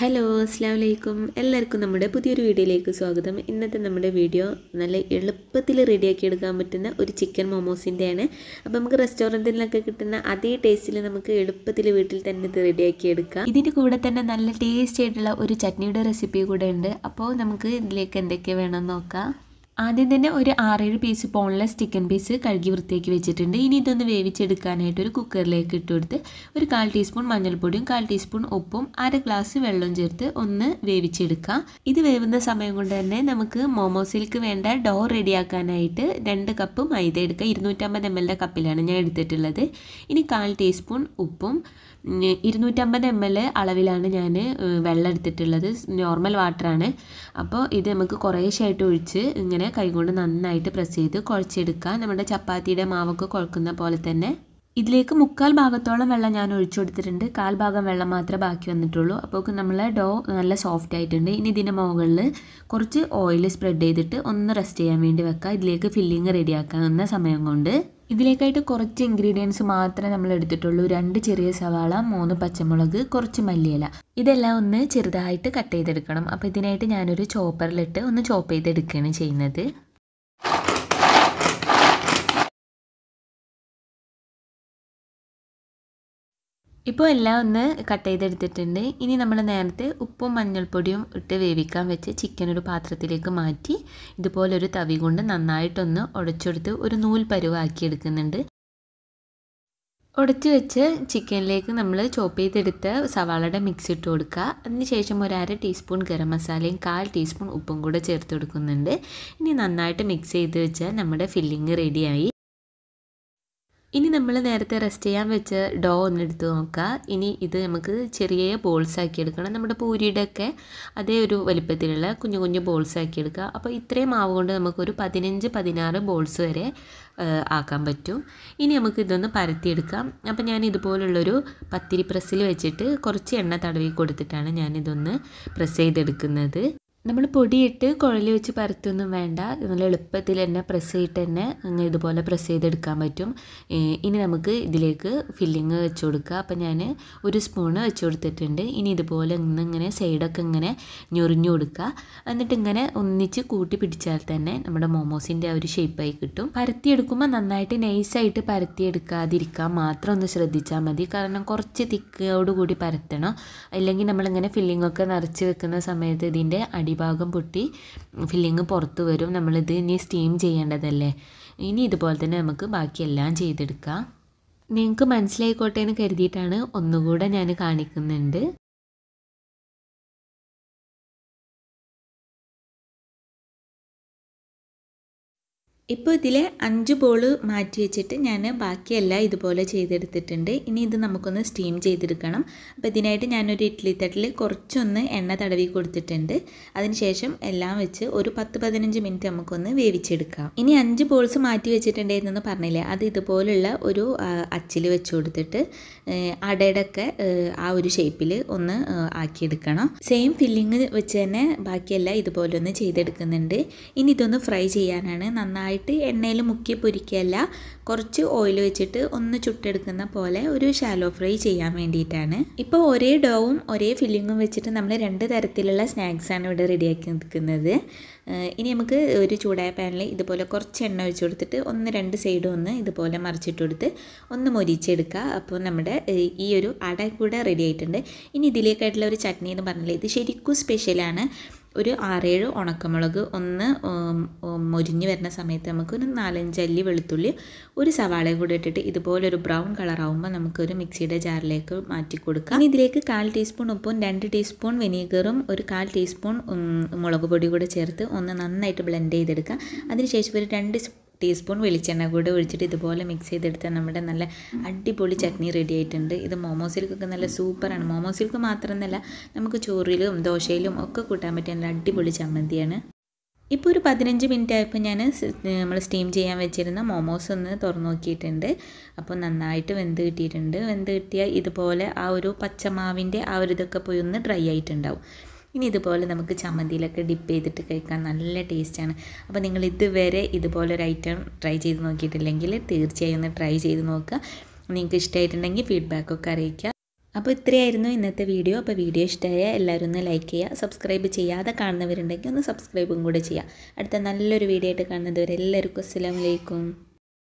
hello അസ്സാം വലൈക്കും എല്ലാവർക്കും നമ്മുടെ പുതിയൊരു വീഡിയോയിലേക്ക് സ്വാഗതം ഇന്നത്തെ നമ്മുടെ വീഡിയോ നല്ല എളുപ്പത്തിൽ റെഡിയാക്കി എടുക്കാൻ പറ്റുന്ന ഒരു ചിക്കൻ മൊമോസിൻ്റെയാണ് അപ്പോൾ നമുക്ക് റെസ്റ്റോറൻറ്റിലൊക്കെ കിട്ടുന്ന അതേ ടേസ്റ്റിൽ നമുക്ക് എളുപ്പത്തിൽ വീട്ടിൽ തന്നെ ഇത് റെഡിയാക്കി എടുക്കാം ഇതിൻ്റെ കൂടെ തന്നെ നല്ല ടേസ്റ്റി ആയിട്ടുള്ള ഒരു ചട്നിയുടെ റെസിപ്പി കൂടെ ഉണ്ട് അപ്പോൾ നമുക്ക് ഇതിലേക്ക് എന്തൊക്കെ വേണമെന്ന് നോക്കാം ആദ്യം തന്നെ ഒരു ആറേഴ് പീസ് ബോൺലെസ് ചിക്കൻ പീസ് കഴുകി വൃത്തിയാക്കി വെച്ചിട്ടുണ്ട് ഇനി ഇതൊന്ന് വേവിച്ചെടുക്കാനായിട്ട് ഒരു കുക്കറിലേക്ക് കൊടുത്ത് ഒരു കാൽ ടീസ്പൂൺ മഞ്ഞൾപ്പൊടിയും കാൽ ടീസ്പൂൺ ഉപ്പും അര ഗ്ലാസ് വെള്ളവും ചേർത്ത് ഒന്ന് വേവിച്ചെടുക്കാം ഇത് വേവുന്ന സമയം കൊണ്ട് തന്നെ നമുക്ക് മോമോസിൽക്ക് വേണ്ട ഡോ റെഡിയാക്കാനായിട്ട് രണ്ട് കപ്പ് മൈദ എടുക്കുക ഇരുന്നൂറ്റമ്പത് എം എൽ കപ്പിലാണ് ഞാൻ എടുത്തിട്ടുള്ളത് ഇനി കാൽ ടീസ്പൂൺ ഉപ്പും ഇരുന്നൂറ്റമ്പത് എം എൽ അളവിലാണ് ഞാൻ വെള്ളം എടുത്തിട്ടുള്ളത് നോർമൽ വാട്ടറാണ് അപ്പോൾ ഇത് നമുക്ക് കുറേശ്ശായിട്ട് ഒഴിച്ച് ഇങ്ങനെ കൈകൊണ്ട് നന്നായിട്ട് പ്രസ് ചെയ്ത് കുഴച്ചെടുക്കുക നമ്മുടെ ചപ്പാത്തിയുടെ മാവൊക്കെ കുഴക്കുന്ന പോലെ തന്നെ ഇതിലേക്ക് മുക്കാൽ ഭാഗത്തോളം വെള്ളം ഞാൻ ഒഴിച്ചു കൊടുത്തിട്ടുണ്ട് കാൽ ഭാഗം വെള്ളം മാത്രമേ ബാക്കി വന്നിട്ടുള്ളൂ അപ്പോൾ നമ്മളെ ഡോ നല്ല സോഫ്റ്റ് ആയിട്ടുണ്ട് ഇനി ഇതിൻ്റെ മുകളിൽ കുറച്ച് ഓയിൽ സ്പ്രെഡ് ചെയ്തിട്ട് ഒന്ന് റെസ്റ്റ് ചെയ്യാൻ വേണ്ടി വെക്കുക ഇതിലേക്ക് ഫില്ലിങ് റെഡിയാക്കാവുന്ന സമയം കൊണ്ട് ഇതിലേക്കായിട്ട് കുറച്ച് ഇൻഗ്രീഡിയൻസ് മാത്രമേ നമ്മൾ എടുത്തിട്ടുള്ളൂ രണ്ട് ചെറിയ സവാള മൂന്ന് പച്ചമുളക് കുറച്ച് മല്ലിയില ഇതെല്ലാം ഒന്ന് ചെറുതായിട്ട് കട്ട് ചെയ്തെടുക്കണം അപ്പോൾ ഇതിനായിട്ട് ഞാനൊരു ചോപ്പറിലിട്ട് ഒന്ന് ചോപ്പ് ചെയ്തെടുക്കുകയാണ് ചെയ്യുന്നത് ഇപ്പോൾ എല്ലാം ഒന്ന് കട്ട് ചെയ്തെടുത്തിട്ടുണ്ട് ഇനി നമ്മൾ നേരത്തെ ഉപ്പും മഞ്ഞൾപ്പൊടിയും ഇട്ട് വേവിക്കാൻ വെച്ച് ചിക്കൻ ഒരു പാത്രത്തിലേക്ക് മാറ്റി ഇതുപോലൊരു തവി കൊണ്ട് നന്നായിട്ടൊന്ന് ഉടച്ചെടുത്ത് ഒരു നൂൽ പരുവാക്കി എടുക്കുന്നുണ്ട് ഉടച്ചു വെച്ച് ചിക്കനിലേക്ക് നമ്മൾ ചോപ്പ് ചെയ്തെടുത്ത് സവാളയുടെ മിക്സ് ഇട്ട് കൊടുക്കുക അതിനുശേഷം ഒരു അര ടീസ്പൂൺ ഗരം മസാലയും കാൽ ടീസ്പൂൺ ഉപ്പും കൂടെ ചേർത്ത് കൊടുക്കുന്നുണ്ട് ഇനി നന്നായിട്ട് മിക്സ് ചെയ്ത് വെച്ചാൽ നമ്മുടെ ഫില്ലിങ് റെഡിയായി ഇനി നമ്മൾ നേരത്തെ റെസ്റ്റ് ചെയ്യാൻ വെച്ച ഡോ ഒന്ന് എടുത്ത് നോക്കുക ഇനി ഇത് നമുക്ക് ചെറിയ ബോൾസ് ആക്കി എടുക്കണം നമ്മുടെ പൂരിയുടെയൊക്കെ അതേ ഒരു വലിപ്പത്തിലുള്ള കുഞ്ഞു കുഞ്ഞു ബോൾസ് ആക്കി എടുക്കുക അപ്പോൾ ഇത്രയും മാവ് കൊണ്ട് നമുക്കൊരു പതിനഞ്ച് പതിനാറ് ബോൾസ് വരെ ആക്കാൻ പറ്റും ഇനി നമുക്ക് ഇതൊന്ന് പരത്തിയെടുക്കാം അപ്പോൾ ഞാൻ ഇതുപോലുള്ളൊരു പത്തിരി പ്രസ്സിൽ വെച്ചിട്ട് കുറച്ച് എണ്ണ തടവി കൊടുത്തിട്ടാണ് ഞാനിതൊന്ന് പ്രസ് ചെയ്തെടുക്കുന്നത് നമ്മൾ പൊടിയിട്ട് കുഴലി വെച്ച് പരത്തൊന്നും വേണ്ട നല്ല എളുപ്പത്തിൽ തന്നെ പ്രസ് ചെയ്തിട്ട് തന്നെ അങ്ങ് ഇതുപോലെ പ്രസ് ചെയ്തെടുക്കാൻ പറ്റും ഇനി നമുക്ക് ഇതിലേക്ക് ഫില്ലിങ് വെച്ച് കൊടുക്കുക അപ്പോൾ ഞാൻ ഒരു സ്പൂണ് വെച്ച് കൊടുത്തിട്ടുണ്ട് ഇനി ഇതുപോലെ ഇന്നിങ്ങനെ സൈഡൊക്കെ ഇങ്ങനെ ഞൊറിഞ്ഞു കൊടുക്കുക എന്നിട്ട് ഇങ്ങനെ ഒന്നിച്ച് കൂട്ടി പിടിച്ചാൽ തന്നെ നമ്മുടെ മോമോസിൻ്റെ ആ ഒരു ഷേപ്പായി കിട്ടും പരത്തിയെടുക്കുമ്പോൾ നന്നായിട്ട് നൈസായിട്ട് പരത്തിയെടുക്കാതിരിക്കാൻ മാത്രം ഒന്ന് ശ്രദ്ധിച്ചാൽ മതി കാരണം കുറച്ച് തിക്കോടുകൂടി പരത്തണം അല്ലെങ്കിൽ നമ്മളിങ്ങനെ ഫില്ലിങ്ങൊക്കെ നിറച്ച് വെക്കുന്ന സമയത്ത് ഇതിൻ്റെ അടി അടിഭാഗം പൊട്ടി ഫില്ലിങ് പുറത്ത് വരും നമ്മളിത് ഇനി സ്റ്റീം ചെയ്യേണ്ടതല്ലേ ഇനി ഇതുപോലെ തന്നെ നമുക്ക് ബാക്കിയെല്ലാം ചെയ്തെടുക്കാം നിങ്ങൾക്ക് മനസ്സിലായിക്കോട്ടെ എന്ന് കരുതിയിട്ടാണ് ഒന്നുകൂടെ ഞാൻ കാണിക്കുന്നുണ്ട് ഇപ്പോൾ ഇതിലെ അഞ്ച് ബോൾ മാറ്റി വെച്ചിട്ട് ഞാൻ ബാക്കിയെല്ലാം ഇതുപോലെ ചെയ്തെടുത്തിട്ടുണ്ട് ഇനി ഇത് നമുക്കൊന്ന് സ്റ്റീം ചെയ്തെടുക്കണം അപ്പോൾ ഇതിനായിട്ട് ഞാനൊരു ഇഡ്ഡലി തട്ടിൽ കുറച്ചൊന്ന് എണ്ണ തടവി കൊടുത്തിട്ടുണ്ട് അതിനുശേഷം എല്ലാം വെച്ച് ഒരു പത്ത് പതിനഞ്ച് മിനിറ്റ് നമുക്കൊന്ന് വേവിച്ചെടുക്കാം ഇനി അഞ്ച് ബോൾസ് മാറ്റി വെച്ചിട്ടുണ്ടായിരുന്നെന്ന് പറഞ്ഞില്ലേ അത് ഇതുപോലുള്ള ഒരു അച്ചിൽ വെച്ച് കൊടുത്തിട്ട് അടയുടെയൊക്കെ ആ ഒരു ഷേപ്പിൽ ഒന്ന് ആക്കിയെടുക്കണം സെയിം ഫില്ലിങ് വെച്ച് തന്നെ ബാക്കിയെല്ലാം ഇതുപോലെ ഒന്ന് ചെയ്തെടുക്കുന്നുണ്ട് ഇനി ഇതൊന്ന് ഫ്രൈ ചെയ്യാനാണ് നന്നായിട്ട് നന്നായിട്ട് എണ്ണയിൽ മുക്കി പൊരിക്കുകയല്ല കുറച്ച് ഓയിൽ വെച്ചിട്ട് ഒന്ന് ചുട്ടെടുക്കുന്ന പോലെ ഒരു ഷാലോ ഫ്രൈ ചെയ്യാൻ വേണ്ടിയിട്ടാണ് ഇപ്പോൾ ഒരേ ഡോവും ഒരേ ഫില്ലിങ്ങും വെച്ചിട്ട് നമ്മൾ രണ്ട് തരത്തിലുള്ള സ്നാക്സാണ് ഇവിടെ റെഡിയാക്കി നിൽക്കുന്നത് ഇനി നമുക്ക് ഒരു ചൂടായ പാനിൽ ഇതുപോലെ കുറച്ച് എണ്ണ ഒഴിച്ചു കൊടുത്തിട്ട് ഒന്ന് രണ്ട് സൈഡും ഒന്ന് ഇതുപോലെ മറിച്ചിട്ട് കൊടുത്ത് ഒന്ന് മൊരിച്ചെടുക്കുക അപ്പോൾ നമ്മുടെ ഈ ഒരു അട കൂടെ റെഡി ആയിട്ടുണ്ട് ഇനി ഇതിലേക്കായിട്ടുള്ള ഒരു ചട്നി എന്ന് പറഞ്ഞാൽ ഇത് ശരിക്കും സ്പെഷ്യലാണ് ഒരു ആറേഴ് ഉണക്കമുളക് ഒന്ന് മൊരിഞ്ഞ് വരുന്ന സമയത്ത് നമുക്ക് ഒരു നാലഞ്ച് അല്ലി വെളുത്തുള്ളി ഒരു സവാളയും കൂടി ഇട്ടിട്ട് ഒരു ബ്രൗൺ കളറാകുമ്പോൾ നമുക്കൊരു മിക്സിയുടെ ജാറിലേക്ക് മാറ്റി കൊടുക്കാം ഇനി ഇതിലേക്ക് കാൽ ടീസ്പൂൺ ഉപ്പും രണ്ട് ടീസ്പൂൺ വിനീഗറും ഒരു കാൽ ടീസ്പൂൺ മുളക് പൊടി കൂടെ ചേർത്ത് ഒന്ന് നന്നായിട്ട് ബ്ലെൻഡ് ചെയ്തെടുക്കാം അതിനുശേഷം ഒരു രണ്ട് ടീസ്പൂൺ വെളിച്ചെണ്ണ കൂടെ ഒഴിച്ചിട്ട് ഇതുപോലെ മിക്സ് ചെയ്തെടുത്താൽ നമ്മുടെ നല്ല അടിപൊളി ചട്നി റെഡി ആയിട്ടുണ്ട് ഇത് മോമോ സിൽക്കൊക്കെ നല്ല സൂപ്പറാണ് മോമോ സിൽക്ക് മാത്രമെന്നല്ല നമുക്ക് ചോറിലും ദോശയിലും ഒക്കെ കൂട്ടാൻ പറ്റിയ നല്ല അടിപൊളി ചമ്മന്തിയാണ് ഇപ്പോൾ ഒരു പതിനഞ്ച് മിനിറ്റ് ആയപ്പോൾ ഞാൻ നമ്മൾ സ്റ്റീം ചെയ്യാൻ വെച്ചിരുന്ന മോമോസ് ഒന്ന് തുറന്നു നോക്കിയിട്ടുണ്ട് അപ്പോൾ നന്നായിട്ട് വെന്ത് കിട്ടിയിട്ടുണ്ട് വെന്ത് കിട്ടിയാൽ ഇതുപോലെ ആ ഒരു പച്ചമാവിൻ്റെ ആ ഒരു ഇതൊക്കെ പോയി ഒന്ന് ഡ്രൈ ആയിട്ടുണ്ടാവും ഇനി ഇതുപോലെ നമുക്ക് ചമ്മന്തിയിലൊക്കെ ഡിപ്പ് ചെയ്തിട്ട് കഴിക്കാൻ നല്ല ടേസ്റ്റാണ് അപ്പോൾ നിങ്ങൾ ഇതുവരെ ഇതുപോലെ ഒരു ഐറ്റം ട്രൈ ചെയ്ത് നോക്കിയിട്ടില്ലെങ്കിൽ തീർച്ചയായും ഒന്ന് ട്രൈ ചെയ്ത് നോക്കുക നിങ്ങൾക്ക് ഇഷ്ടമായിട്ടുണ്ടെങ്കിൽ ഫീഡ്ബാക്കൊക്കെ അറിയിക്കുക അപ്പോൾ ഇത്രയായിരുന്നു ഇന്നത്തെ വീഡിയോ അപ്പോൾ വീഡിയോ ഇഷ്ടമായ എല്ലാവരും ഒന്ന് ലൈക്ക് ചെയ്യുക സബ്സ്ക്രൈബ് ചെയ്യാതെ കാണുന്നവരുണ്ടെങ്കിൽ ഒന്ന് സബ്സ്ക്രൈബും കൂടെ ചെയ്യുക അടുത്ത നല്ലൊരു വീഡിയോ ആയിട്ട് കാണുന്നതുവരെ എല്ലാവർക്കും അസ്സലാമലൈക്കും